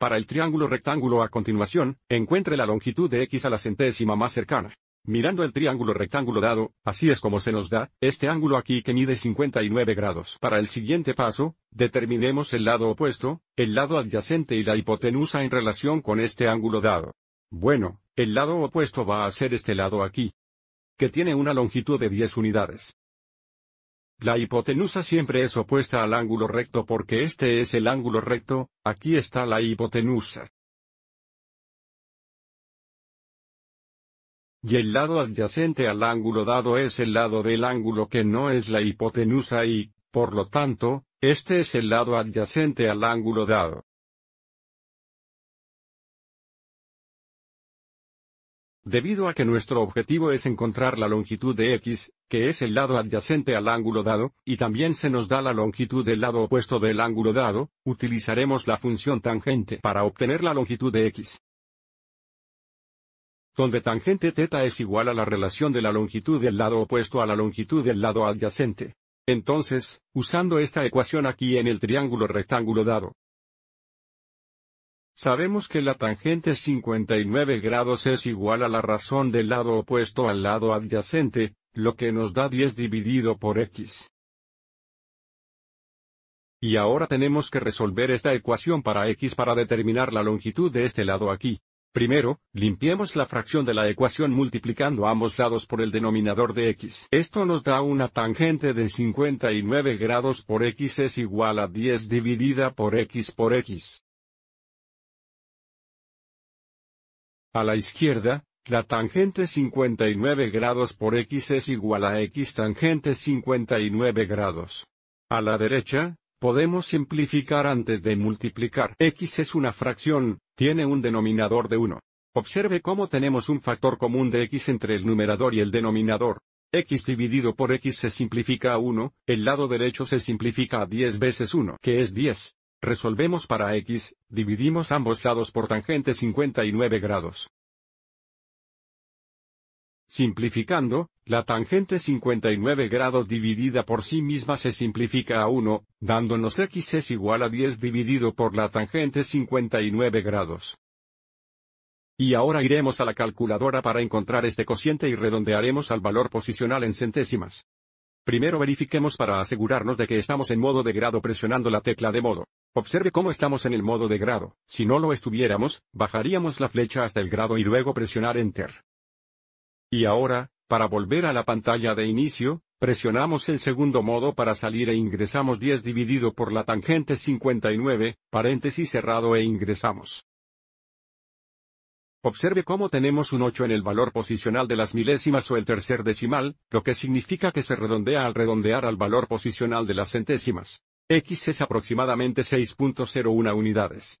Para el triángulo rectángulo a continuación, encuentre la longitud de x a la centésima más cercana. Mirando el triángulo rectángulo dado, así es como se nos da, este ángulo aquí que mide 59 grados. Para el siguiente paso, determinemos el lado opuesto, el lado adyacente y la hipotenusa en relación con este ángulo dado. Bueno, el lado opuesto va a ser este lado aquí, que tiene una longitud de 10 unidades. La hipotenusa siempre es opuesta al ángulo recto porque este es el ángulo recto, aquí está la hipotenusa. Y el lado adyacente al ángulo dado es el lado del ángulo que no es la hipotenusa y, por lo tanto, este es el lado adyacente al ángulo dado. Debido a que nuestro objetivo es encontrar la longitud de x, que es el lado adyacente al ángulo dado, y también se nos da la longitud del lado opuesto del ángulo dado, utilizaremos la función tangente para obtener la longitud de x. Donde tangente θ es igual a la relación de la longitud del lado opuesto a la longitud del lado adyacente. Entonces, usando esta ecuación aquí en el triángulo rectángulo dado, Sabemos que la tangente 59 grados es igual a la razón del lado opuesto al lado adyacente, lo que nos da 10 dividido por x. Y ahora tenemos que resolver esta ecuación para x para determinar la longitud de este lado aquí. Primero, limpiemos la fracción de la ecuación multiplicando ambos lados por el denominador de x. Esto nos da una tangente de 59 grados por x es igual a 10 dividida por x por x. A la izquierda, la tangente 59 grados por x es igual a x tangente 59 grados. A la derecha, podemos simplificar antes de multiplicar. x es una fracción, tiene un denominador de 1. Observe cómo tenemos un factor común de x entre el numerador y el denominador. x dividido por x se simplifica a 1, el lado derecho se simplifica a 10 veces 1, que es 10. Resolvemos para x, dividimos ambos lados por tangente 59 grados. Simplificando, la tangente 59 grados dividida por sí misma se simplifica a 1, dándonos x es igual a 10 dividido por la tangente 59 grados. Y ahora iremos a la calculadora para encontrar este cociente y redondearemos al valor posicional en centésimas. Primero verifiquemos para asegurarnos de que estamos en modo de grado presionando la tecla de modo. Observe cómo estamos en el modo de grado, si no lo estuviéramos, bajaríamos la flecha hasta el grado y luego presionar Enter. Y ahora, para volver a la pantalla de inicio, presionamos el segundo modo para salir e ingresamos 10 dividido por la tangente 59, paréntesis cerrado e ingresamos. Observe cómo tenemos un 8 en el valor posicional de las milésimas o el tercer decimal, lo que significa que se redondea al redondear al valor posicional de las centésimas. X es aproximadamente 6.01 unidades.